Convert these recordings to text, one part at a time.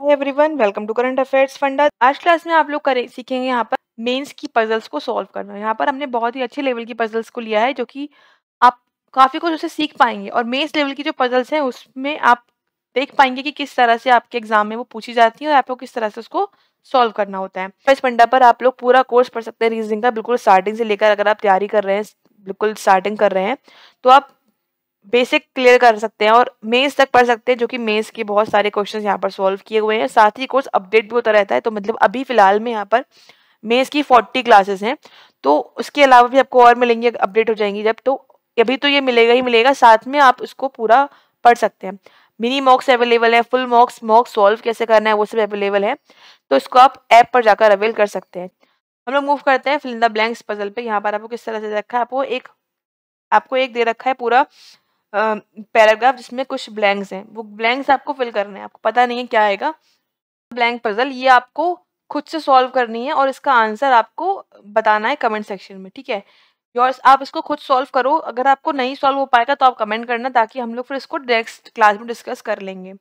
hi everyone welcome to current affairs funda आज class में आप लोग करें सीखेंगे यहाँ पर मेंस की पजल्स को सॉल्व करना यहाँ पर हमने बहुत ही अच्छे लेवल की पजल्स को लिया है जो कि आप काफ़ी कुछ उसे सीख पाएंगे और मेंस लेवल की जो पजल्स हैं उसमें आप देख पाएंगे कि किस तरह से आपके एग्जाम में वो पूछी जाती है और आपको किस तरह से उसको सॉल्व करना होता है फर्स्ट फंडा पर आप लोग पूरा कोर्स पढ़ सकते हैं रीजनिंग का बिल्कुल स्टार्टिंग से लेकर अगर आप तैयारी कर रहे हैं बिल्कुल स्टार्टिंग कर रहे हैं तो आप बेसिक क्लियर कर सकते हैं और मेंस तक पढ़ सकते हैं जो कि मेंस के बहुत सारे क्वेश्चन यहाँ पर सॉल्व किए हुए हैं साथ ही कोर्स अपडेट भी होता रहता है तो मतलब अभी फिलहाल में यहाँ पर मेंस की फोर्टी क्लासेस हैं तो उसके अलावा भी आपको और मिलेंगी अपडेट हो जाएंगी जब तो अभी तो ये मिलेगा ही मिलेगा साथ में आप उसको पूरा पढ़ सकते हैं मिनी मॉक्स अवेलेबल है फुल मॉक्स मॉक सॉल्व कैसे करना है वो सब अवेलेबल है तो इसको आप ऐप पर जाकर अवेल कर सकते हैं हम लोग मूव करते हैं फिलिंदा ब्लैंक्स पजल पे यहाँ पर आपको किस तरह से रखा है आपको एक आपको एक दे रखा है पूरा पैराग्राफ जिसमें कुछ ब्लैंक्स हैं वो ब्लैंक्स आपको फिल करने हैं आपको पता नहीं है क्या आएगा ब्लैंक पजल ये आपको खुद से सॉल्व करनी है और इसका आंसर आपको बताना है कमेंट सेक्शन में ठीक है योर्स आप इसको खुद सॉल्व करो अगर आपको नहीं सॉल्व हो पाएगा तो आप कमेंट करना ताकि हम लोग फिर इसको नेक्स्ट क्लास में डिस्कस कर लेंगे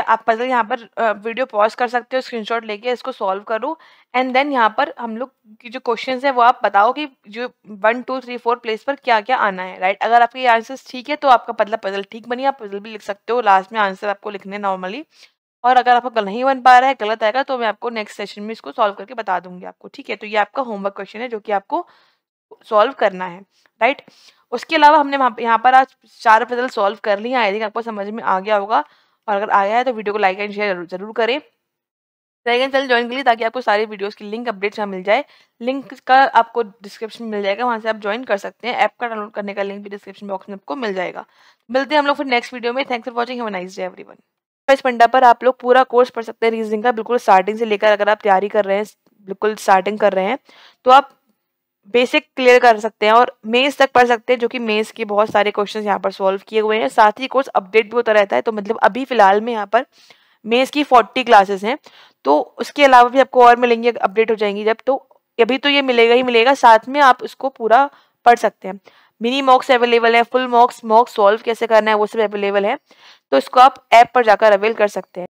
आप पजल मतलब यहाँ पर वीडियो पॉज कर सकते हो स्क्रीनशॉट लेके इसको सॉल्व करो एंड देन यहाँ पर हम लोग की जो क्वेश्चन है वो आप बताओ कि जो one two three four place पर क्या क्या आना है राइट अगर आपके आंसर्स ठीक है तो आपका पतला मतलब पजल ठीक बनी आप पजल भी लिख सकते हो लास्ट में आंसर आपको लिखने नॉर्मली और अगर आपको नहीं बन पा रहा है गलत आएगा तो मैं आपको नेक्स्ट सेशन में इसको सॉल्व करके बता दूंगी आपको ठीक है तो ये आपका होमवर्क क्वेश्चन है जो कि आपको सॉल्व करना है राइट उसके अलावा हमने यहाँ पर आज चार पजल सॉल्व कर लिए आई थिंक आपको समझ में आ गया होगा और अगर आया है तो वीडियो को लाइक एंड शेयर जरूर करें ड्रैगन चैनल ज्वाइन के लिए ताकि आपको सारी वीडियोस की लिंक अपडेट्स यहाँ मिल जाए लिंक का आपको डिस्क्रिप्शन मिल जाएगा वहाँ से आप ज्वाइन कर सकते हैं ऐप का डाउनलोड करने का लिंक भी डिस्क्रिप्शन बॉक्स में आपको मिल जाएगा मिलते हैं हम लोग फिर नेक्स्ट वीडियो में thanks for watching have nice day everyone इस पंडा पर आप लोग पूरा कोर्स पढ़ सकते हैं रीजनिंग का बिल्कुल स्टार्टिंग से लेकर अगर आप तैयारी कर रहे हैं बिल्कुल स्टार्टिंग कर रहे हैं तो आप बेसिक क्लियर कर सकते हैं और मेंस तक पढ़ सकते हैं जो कि मेंस के बहुत सारे क्वेश्चन यहाँ पर सॉल्व किए हुए हैं साथ ही कोर्स अपडेट भी होता रहता है तो मतलब अभी फिलहाल में यहाँ पर मेंस की फोर्टी क्लासेस हैं तो उसके अलावा भी आपको और मिलेंगी अपडेट हो जाएंगी जब तो अभी तो ये मिलेगा ही मिलेगा साथ में आप उसको पूरा पढ़ सकते हैं मिनी मॉक्स अवेलेबल है फुल मॉक्स मॉक्स सॉल्व कैसे करना है वो सब अवेलेबल है तो इसको आप ऐप पर जाकर अवेल कर सकते हैं